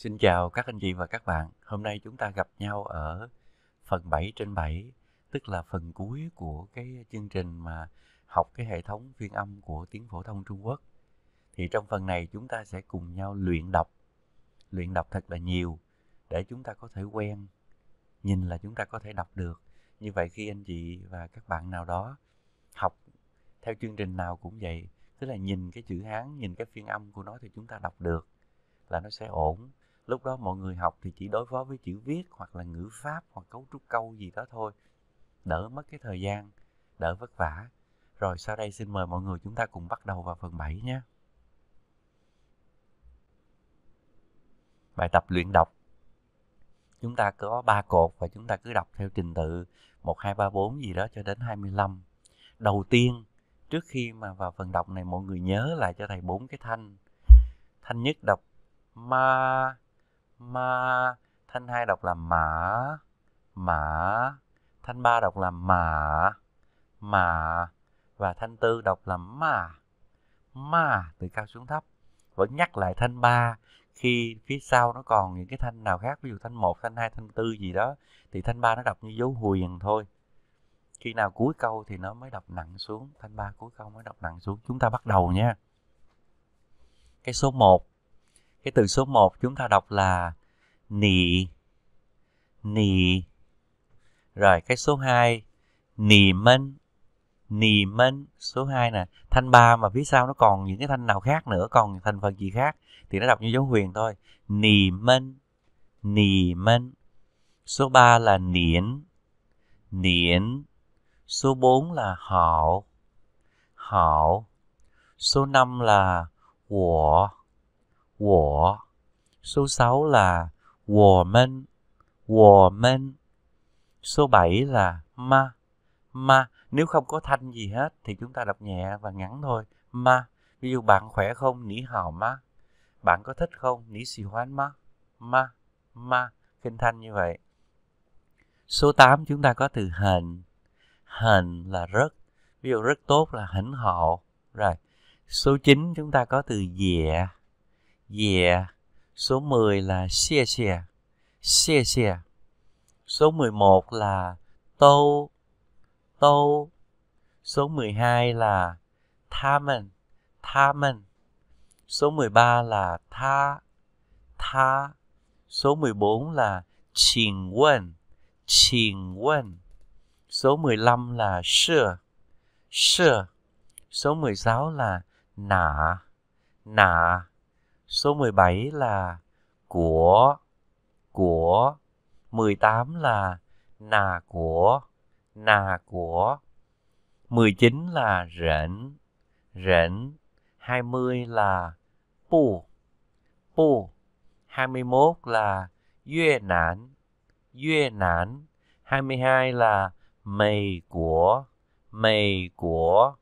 Xin chào các anh chị và các bạn. Hôm nay chúng ta gặp nhau ở phần 7 trên 7, tức là phần cuối của cái chương trình mà học cái hệ thống phiên âm của tiếng phổ thông Trung Quốc. Thì trong phần này chúng ta sẽ cùng nhau luyện đọc, luyện đọc thật là nhiều để chúng ta có thể quen, nhìn là chúng ta có thể đọc được. Như vậy khi anh chị và các bạn nào đó học theo chương trình nào cũng vậy, tức là nhìn cái chữ Hán, nhìn cái phiên âm của nó thì chúng ta đọc được là nó sẽ ổn lúc đó mọi người học thì chỉ đối phó với chữ viết hoặc là ngữ pháp hoặc cấu trúc câu gì đó thôi đỡ mất cái thời gian đỡ vất vả rồi sau đây xin mời mọi người chúng ta cùng bắt đầu vào phần 7 nhé bài tập luyện đọc chúng ta có 3 cột và chúng ta cứ đọc theo trình tự 1, 2, 3, 4 gì đó cho đến 25 đầu tiên trước khi mà vào phần đọc này mọi người nhớ lại cho thầy bốn cái thanh thanh nhất đọc ma ma thanh hai đọc là mã mã thanh ba đọc là mã mã và thanh tư đọc là ma ma từ cao xuống thấp vẫn nhắc lại thanh ba khi phía sau nó còn những cái thanh nào khác ví dụ thanh một thanh hai thanh tư gì đó thì thanh ba nó đọc như dấu huyền thôi khi nào cuối câu thì nó mới đọc nặng xuống thanh ba cuối câu mới đọc nặng xuống chúng ta bắt đầu nha cái số 1 cái từ số 1 chúng ta đọc là nị nị rồi cái số 2 nì minh nì minh số 2 nè thanh ba mà phía sau nó còn những cái thanh nào khác nữa còn thành phần gì khác thì nó đọc như dấu huyền thôi nì minh nì minh số 3 là niễn niễn số 4 là họ họ số 5 là của 我. Số 6 là 我们,我们. Số 7 là ma, ma. Nếu không có thanh gì hết thì chúng ta đọc nhẹ và ngắn thôi. Ma. Ví dụ bạn khỏe không? Nỉ hào ma. Bạn có thích không? Nỉ xì hoán ma. Ma, ma. Kinh thanh như vậy. Số 8 chúng ta có từ hền. Hền là rất. Ví dụ rất tốt là hỉnh hậu. Rồi. Số 9 chúng ta có từ dịa. Yeah. Số 10 là xie xie. Xie xie. Số 11 là tô. Tô. Số 12 là tha mình. Tha mình. Số 13 là tha. Tha. Số 14 là chỉnh quân. Chỉnh quân. Số 15 là sure. Sure. Số 16 là nả. Nả Số 17 là của của 18 là nà của nà của 19 là rển rễn 20 là bù bù 21 là Yue nản Yue Nạn 22 là Mì của Mì của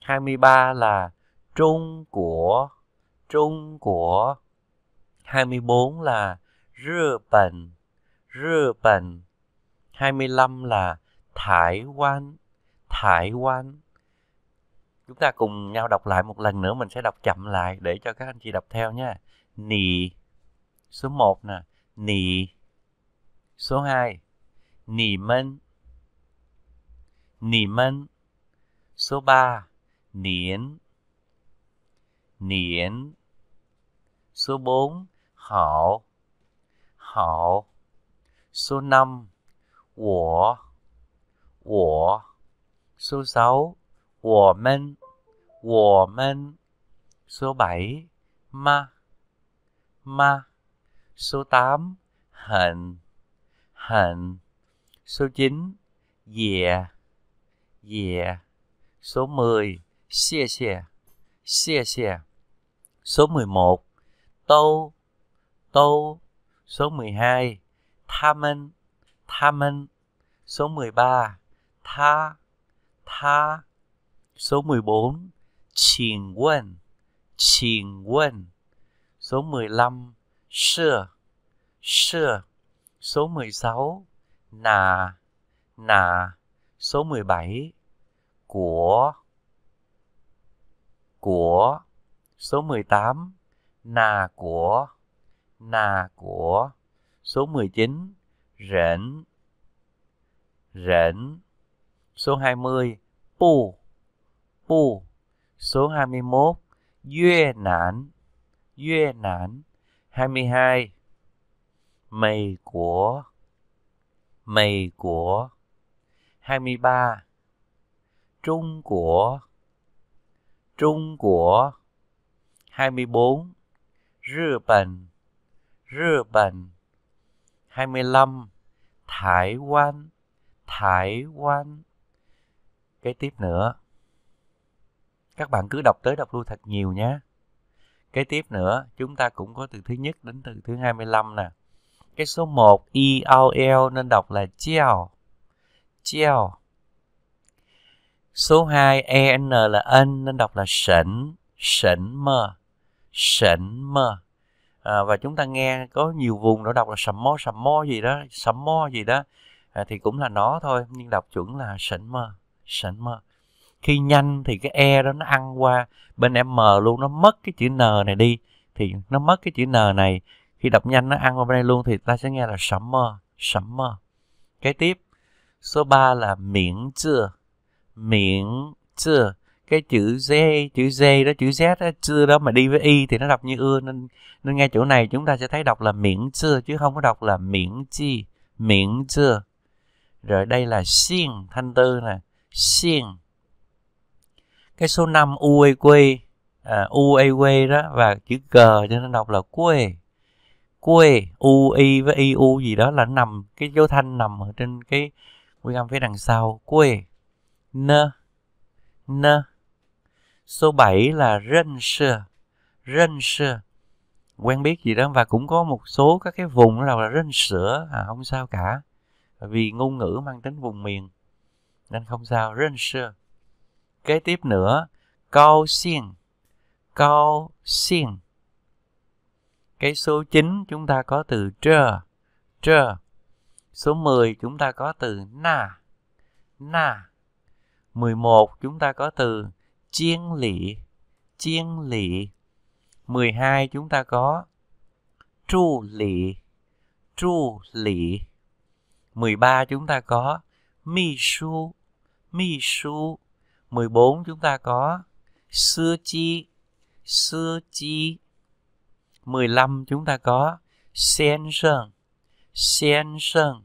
23 là Trung của Trung Quốc. 24 là Rơ Bẩn, Rơ Bẩn. 25 là Thái Quan, Thái Quan. Chúng ta cùng nhau đọc lại một lần nữa, mình sẽ đọc chậm lại để cho các anh chị đọc theo nha. Nì, số 1 nè, nì. Số 2, nì mân, nì mân. Số 3, niến, niến. Số 4, họ họ Số 5, của, của. Số 6, của men, Số 7, ma, ma. Số 8, hạnh, hạnh. Số 9, dìa, dìa. Số 10, xìa xìa, xìa xìa. Số 11, tô tô số 12 tha minh tha minh số 13 tha tha số 14 chỉnh quân chỉnh quân số 15 sơ sơ số 16 nà nà số 17 của của số 18 nà của nà của số 19 rển rển số 20 pu pu số 21 duyê nản duyê nạn 22 mày của mày của 23 trung của trung của 24日本，日本。hai mươi lăm Thái Quan, Thái Quan. Kế tiếp nữa. Các bạn cứ đọc tới đọc lui thật nhiều nhé. Kế tiếp nữa, chúng ta cũng có từ thứ nhất đến từ thứ 25 nè. Cái số 1 E L nên đọc là chiao. Chiao. Số 2 E N là ân nên đọc là sỉnh, sỉnh mơ sển mơ à, và chúng ta nghe có nhiều vùng nó đọc là sầm mơ sầm mơ gì đó sầm mơ gì đó à, thì cũng là nó thôi nhưng đọc chuẩn là sển mơ sển mơ khi nhanh thì cái e đó nó ăn qua bên m luôn nó mất cái chữ n này đi thì nó mất cái chữ n này khi đọc nhanh nó ăn qua bên đây luôn thì ta sẽ nghe là sẩm mơ sẩm mơ kế tiếp số 3 là miễn chưa miễn chưa cái chữ z chữ z đó chữ z đó, chưa đó mà đi với y thì nó đọc như ưa nên nên ngay chỗ này chúng ta sẽ thấy đọc là miễn chưa chứ không có đọc là miễn chi miễn chưa rồi đây là xin thanh tư nè xin cái số 5 a quê à, a quê đó và chữ g cho nên đọc là quê quê u y với y u gì đó là nằm cái dấu thanh nằm ở trên cái nguyên âm phía đằng sau quê n n Số 7 là rên sơ. Rên sơ. Quen biết gì đó và cũng có một số các cái vùng đó là rên sữa à, không sao cả. vì ngôn ngữ mang tính vùng miền nên không sao rên sơ. Kế tiếp nữa, cao xiên. Cao xiên. Cái số 9 chúng ta có từ trơ, trơ. Số 10 chúng ta có từ na, na. 11 chúng ta có từ chiên lị, chiên lị. 12 chúng ta có trụ lị, trụ lị. 13 chúng ta có mi su, mi su. 14 chúng ta có sư chi, sư chi. 15 chúng ta có sen sơn, sen sơn.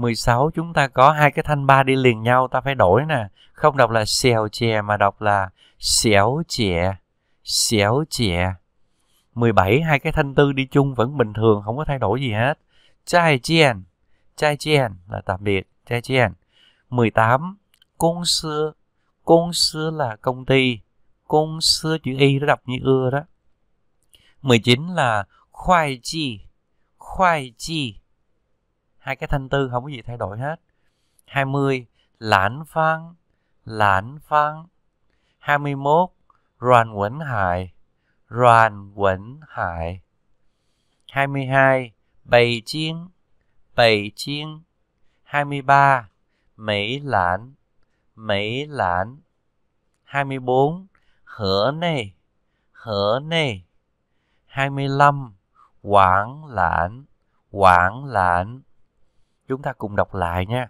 16 chúng ta có hai cái thanh ba đi liền nhau ta phải đổi nè. Không đọc là xèo chè mà đọc là xéo chè. xéo chè. 17 hai cái thanh tư đi chung vẫn bình thường không có thay đổi gì hết. Chai chien. Chai chien là tạm biệt. Chai chien. 18 công sư. Công sư là công ty. Công sư chữ y nó đọc như ưa đó. 19 là khoai chi. Khoai chi hai cái thanh tư không có gì thay đổi hết 20 lãnh văn lãnh văn 21 đoàn quẩn hại đoàn quẩn hại 22 bày chiên bày chiên 23 mỹ lãnh mỹ lãn 24 hở nê hở này 25 quảng lãnh quảng lãnh Chúng ta cùng đọc lại nha.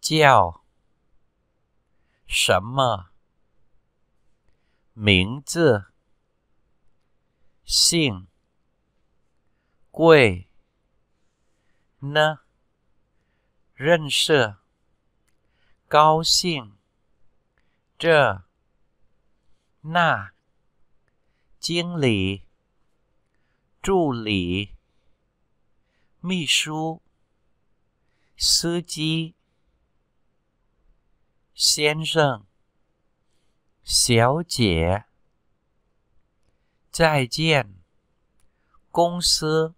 Chào Sẩm mờ Miễn zi Xin Quê Nơ Rân sơ Cao xin Trơ Na Chiên lý Trụ lý Mì sưu 司机、先生、小姐、再见、公司、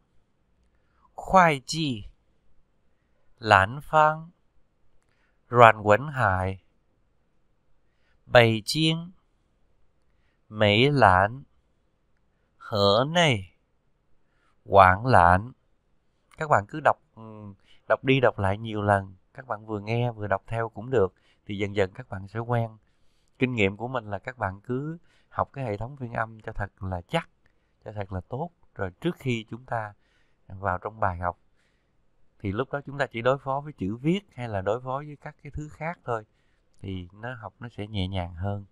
会计、兰芳、阮文海、北京、梅兰、河内、quảng lãn các bạn cứ đọc đọc đi đọc lại nhiều lần các bạn vừa nghe vừa đọc theo cũng được thì dần dần các bạn sẽ quen kinh nghiệm của mình là các bạn cứ học cái hệ thống phiên âm cho thật là chắc cho thật là tốt rồi trước khi chúng ta vào trong bài học thì lúc đó chúng ta chỉ đối phó với chữ viết hay là đối phó với các cái thứ khác thôi thì nó học nó sẽ nhẹ nhàng hơn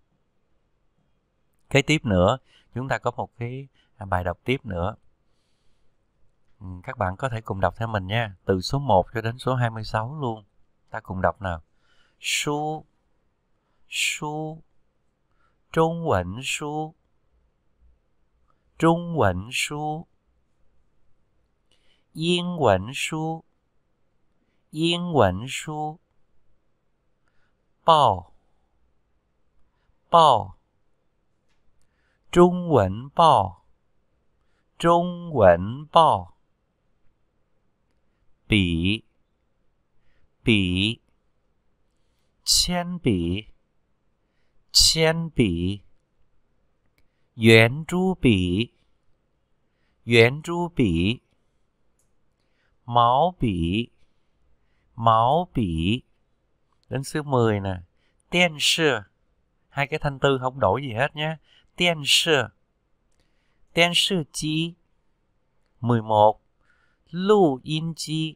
kế tiếp nữa chúng ta có một cái bài đọc tiếp nữa Ừ, các bạn có thể cùng đọc theo mình nha, từ số 1 cho đến số 26 luôn. Ta cùng đọc nào. Su Su Trung Quẩn Su Trung Quẩn Su Yên Quẩn Su Yên Quẩn Su Bao Bao Trung Quẩn Bao Trung Quẩn Bao 笔，笔，铅笔，铅笔，圆珠笔，圆珠笔，毛笔，毛笔. Đến số 10 nè. Tiên sư. Hai cái thanh tư không đổi gì hết nhé. Tiên sư. Tiên sư chi. 11. Lưu in chi.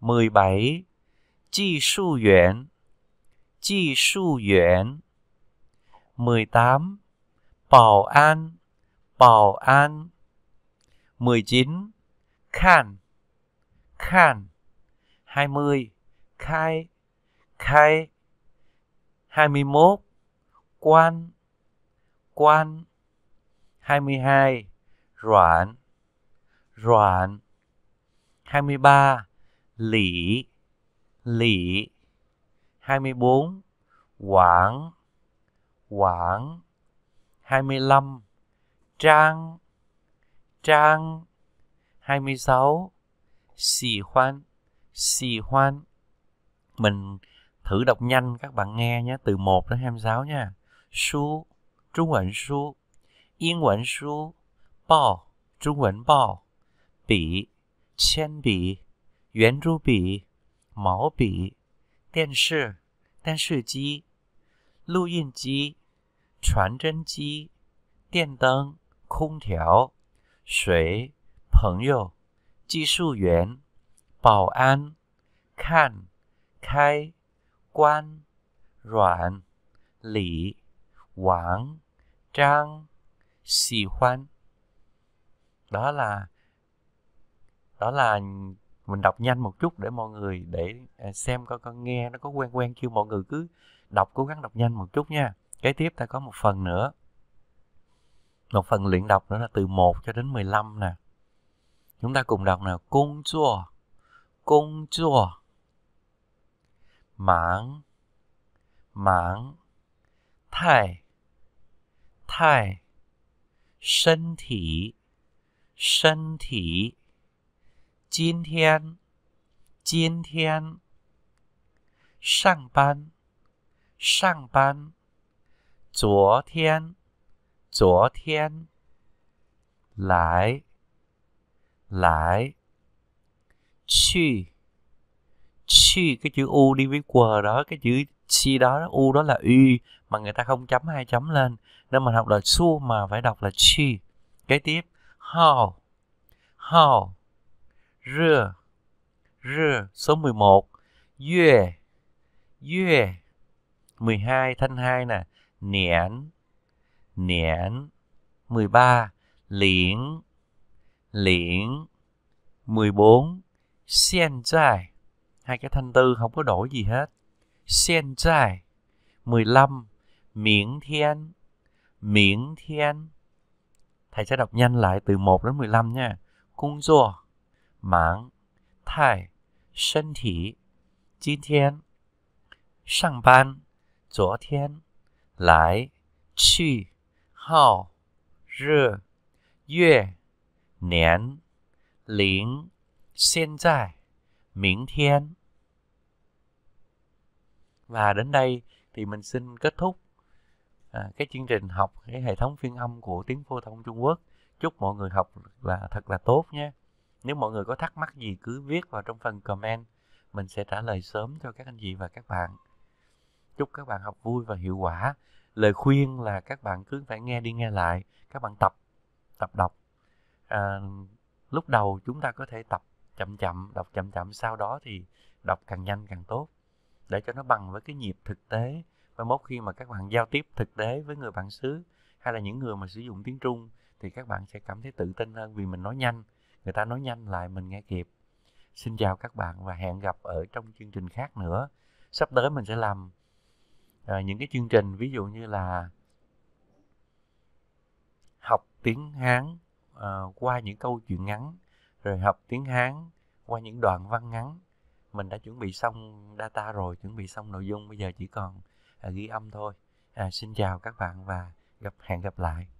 17. Chi su yuan. Chi su yuan. 18. Bảo an. Bảo an. 19. Khan. Khan. 20. Khai. Khai. 21. Quan. Quan. 22. Roạn. Roạn. 23 Lị Lị 24 Quảng Quảng 25 Trang Trang 26 Xì hoan Xì hoan Mình thử đọc nhanh các bạn nghe nhé Từ 1 đến 26 nha Su Trung Quảng Su Yên Quảng Su Bò Trung Quảng Bò Bỉ Chen bỉ 圆珠笔、毛笔、电视、电视机、录音机、传真机、电灯、空调、水、朋友、技术员、保安、看、开、关、软、李、王、张、喜欢。好了，好了。mình đọc nhanh một chút để mọi người để à, xem coi con nghe nó có quen quen chưa mọi người cứ đọc cố gắng đọc nhanh một chút nha kế tiếp ta có một phần nữa một phần luyện đọc nữa là từ 1 cho đến 15 nè chúng ta cùng đọc nào cung chùa cung chùa mãng mãng thai thai thân thể thân thể 今天，今天，上班，上班，昨天，昨天，来，来，去，去 cái chữ u đi với quờ đó, cái chữ chi đó u đó là y mà người ta không chấm hai chấm lên nên mình học là su mà phải đọc là chi kế tiếp how how r, r, số 11, yue, yue, 12, thanh hai nè, niễn, niễn, 13, liễn, liễn, 14, xiên trai, hai cái thanh tư không có đổi gì hết, xiên trai, 15, miễn thiên, miễn thiên, thầy sẽ đọc nhanh lại từ 1 đến 15 nha. Cung rùa. 忙、太、身体、今天、上班、昨天、来、去、号、日、月、年、零、现在、明天. Và đến đây thì mình xin kết thúc à, cái chương trình học cái hệ thống phiên âm của tiếng phổ thông Trung Quốc. Chúc mọi người học là thật là tốt nhé. Nếu mọi người có thắc mắc gì cứ viết vào trong phần comment, mình sẽ trả lời sớm cho các anh chị và các bạn. Chúc các bạn học vui và hiệu quả. Lời khuyên là các bạn cứ phải nghe đi nghe lại, các bạn tập, tập đọc. À, lúc đầu chúng ta có thể tập chậm chậm, đọc chậm chậm, sau đó thì đọc càng nhanh càng tốt để cho nó bằng với cái nhịp thực tế. Và mốt khi mà các bạn giao tiếp thực tế với người bạn xứ hay là những người mà sử dụng tiếng Trung thì các bạn sẽ cảm thấy tự tin hơn vì mình nói nhanh người ta nói nhanh lại mình nghe kịp xin chào các bạn và hẹn gặp ở trong chương trình khác nữa sắp tới mình sẽ làm uh, những cái chương trình ví dụ như là học tiếng hán uh, qua những câu chuyện ngắn rồi học tiếng hán qua những đoạn văn ngắn mình đã chuẩn bị xong data rồi chuẩn bị xong nội dung bây giờ chỉ còn uh, ghi âm thôi à, xin chào các bạn và gặp hẹn gặp lại